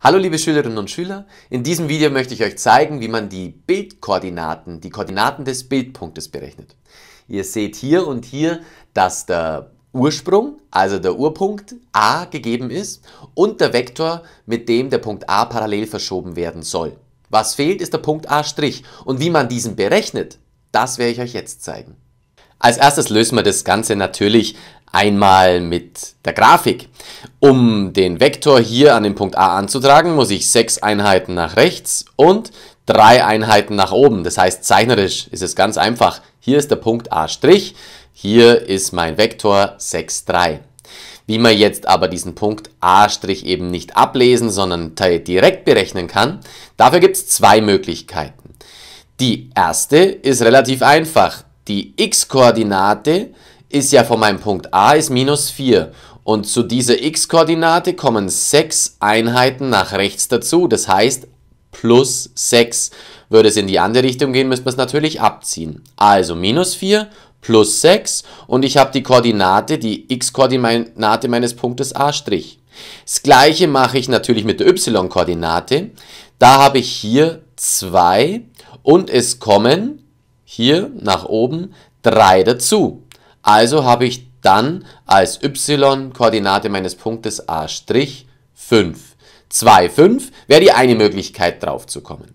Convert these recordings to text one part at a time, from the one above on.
Hallo liebe Schülerinnen und Schüler, in diesem Video möchte ich euch zeigen, wie man die Bildkoordinaten, die Koordinaten des Bildpunktes berechnet. Ihr seht hier und hier, dass der Ursprung, also der Urpunkt a gegeben ist und der Vektor, mit dem der Punkt a parallel verschoben werden soll. Was fehlt, ist der Punkt a' und wie man diesen berechnet, das werde ich euch jetzt zeigen. Als erstes lösen wir das Ganze natürlich einmal mit der Grafik. Um den Vektor hier an den Punkt A anzutragen, muss ich 6 Einheiten nach rechts und 3 Einheiten nach oben. Das heißt, zeichnerisch ist es ganz einfach. Hier ist der Punkt A', hier ist mein Vektor 6, 3. Wie man jetzt aber diesen Punkt A' eben nicht ablesen, sondern direkt berechnen kann, dafür gibt es zwei Möglichkeiten. Die erste ist relativ einfach. Die x-Koordinate ist ja von meinem Punkt A ist minus 4 und zu dieser x-Koordinate kommen 6 Einheiten nach rechts dazu, das heißt plus 6. Würde es in die andere Richtung gehen, müsste man es natürlich abziehen. Also minus 4 plus 6 und ich habe die Koordinate, die x-Koordinate meines Punktes A'. Das gleiche mache ich natürlich mit der y-Koordinate. Da habe ich hier 2 und es kommen hier nach oben 3 dazu. Also habe ich dann als y-Koordinate meines Punktes a' 5. 2, 5 wäre die eine Möglichkeit drauf zu kommen.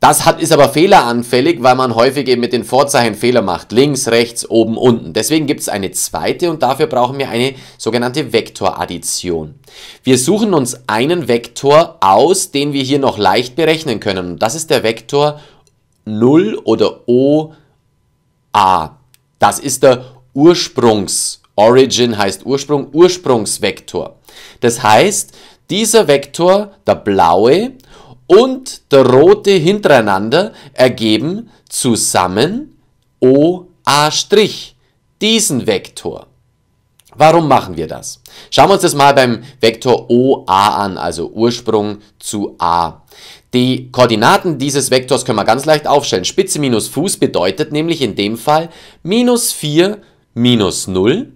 Das hat, ist aber fehleranfällig, weil man häufig eben mit den Vorzeichen Fehler macht. Links, rechts, oben, unten. Deswegen gibt es eine zweite und dafür brauchen wir eine sogenannte Vektoraddition. Wir suchen uns einen Vektor aus, den wir hier noch leicht berechnen können. das ist der Vektor 0 oder OA. Das ist der Ursprungs. Origin heißt Ursprung, Ursprungsvektor. Das heißt, dieser Vektor, der blaue und der rote hintereinander, ergeben zusammen OA', diesen Vektor. Warum machen wir das? Schauen wir uns das mal beim Vektor OA an, also Ursprung zu A. Die Koordinaten dieses Vektors können wir ganz leicht aufstellen. Spitze minus Fuß bedeutet nämlich in dem Fall minus 4 minus 0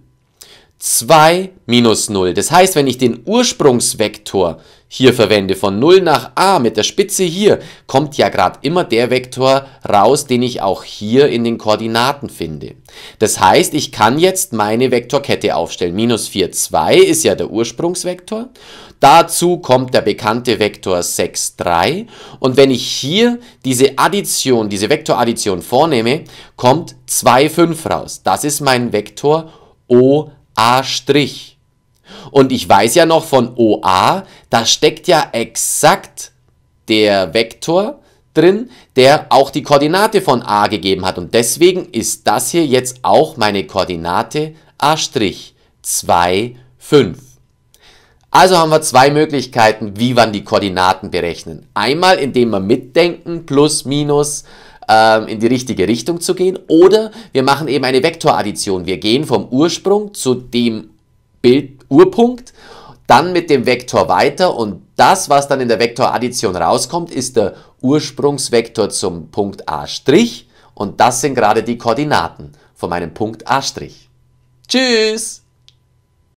2 minus 0. Das heißt, wenn ich den Ursprungsvektor hier verwende, von 0 nach a mit der Spitze hier, kommt ja gerade immer der Vektor raus, den ich auch hier in den Koordinaten finde. Das heißt, ich kann jetzt meine Vektorkette aufstellen. Minus 4, 2 ist ja der Ursprungsvektor. Dazu kommt der bekannte Vektor 6, 3. Und wenn ich hier diese Addition, diese Vektoraddition vornehme, kommt 2, 5 raus. Das ist mein Vektor O A'. Und ich weiß ja noch von OA, da steckt ja exakt der Vektor drin, der auch die Koordinate von A gegeben hat. Und deswegen ist das hier jetzt auch meine Koordinate A'. 2, 5. Also haben wir zwei Möglichkeiten, wie man die Koordinaten berechnen. Einmal, indem wir mitdenken, plus, minus, ähm, in die richtige Richtung zu gehen. Oder wir machen eben eine Vektoraddition. Wir gehen vom Ursprung zu dem Bild Urpunkt, dann mit dem Vektor weiter und das, was dann in der Vektoraddition rauskommt, ist der Ursprungsvektor zum Punkt A' und das sind gerade die Koordinaten von meinem Punkt A'. Tschüss!